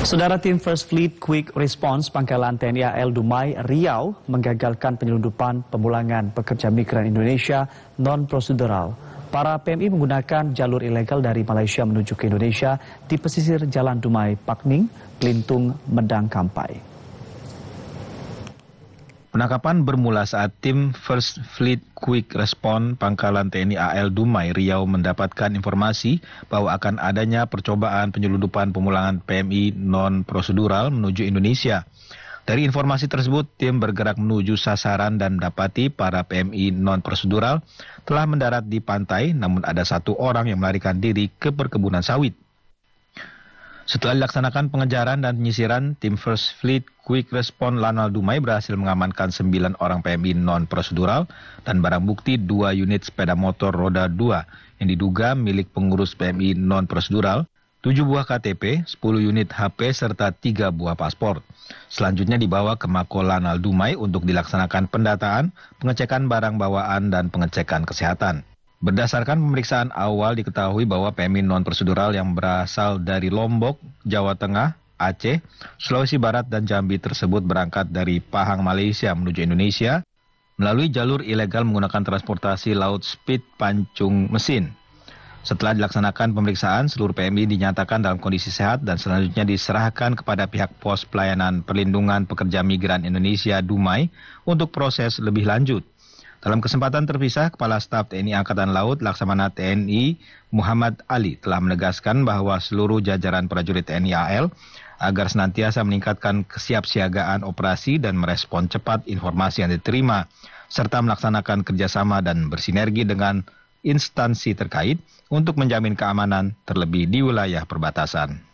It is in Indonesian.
Saudara tim First Fleet Quick Response Pangkalan TNI AL Dumai Riau menggagalkan penyelundupan pemulangan pekerja migran Indonesia non-prosedural. Para PMI menggunakan jalur ilegal dari Malaysia menuju ke Indonesia di pesisir Jalan Dumai Pakning, Klintung, Medang Kampai. Penangkapan bermula saat tim First Fleet Quick Response Pangkalan TNI AL Dumai Riau mendapatkan informasi bahwa akan adanya percobaan penyelundupan pemulangan PMI non-prosedural menuju Indonesia. Dari informasi tersebut, tim bergerak menuju sasaran dan mendapati para PMI non-prosedural telah mendarat di pantai, namun ada satu orang yang melarikan diri ke perkebunan sawit. Setelah dilaksanakan pengejaran dan penyisiran, tim First Fleet Quick Response Lanal Dumai berhasil mengamankan 9 orang PMI non-prosedural dan barang bukti 2 unit sepeda motor roda 2 yang diduga milik pengurus PMI non-prosedural, 7 buah KTP, 10 unit HP, serta 3 buah paspor. Selanjutnya dibawa ke Mako Lanal Dumai untuk dilaksanakan pendataan, pengecekan barang bawaan, dan pengecekan kesehatan. Berdasarkan pemeriksaan awal diketahui bahwa PMI non prosedural yang berasal dari Lombok, Jawa Tengah, Aceh, Sulawesi Barat dan Jambi tersebut berangkat dari Pahang, Malaysia menuju Indonesia melalui jalur ilegal menggunakan transportasi laut speed pancung mesin. Setelah dilaksanakan pemeriksaan, seluruh PMI dinyatakan dalam kondisi sehat dan selanjutnya diserahkan kepada pihak pos pelayanan perlindungan pekerja migran Indonesia Dumai untuk proses lebih lanjut. Dalam kesempatan terpisah, Kepala Staf TNI Angkatan Laut Laksamana TNI Muhammad Ali telah menegaskan bahwa seluruh jajaran prajurit TNI AL agar senantiasa meningkatkan kesiapsiagaan operasi dan merespon cepat informasi yang diterima, serta melaksanakan kerjasama dan bersinergi dengan instansi terkait untuk menjamin keamanan terlebih di wilayah perbatasan.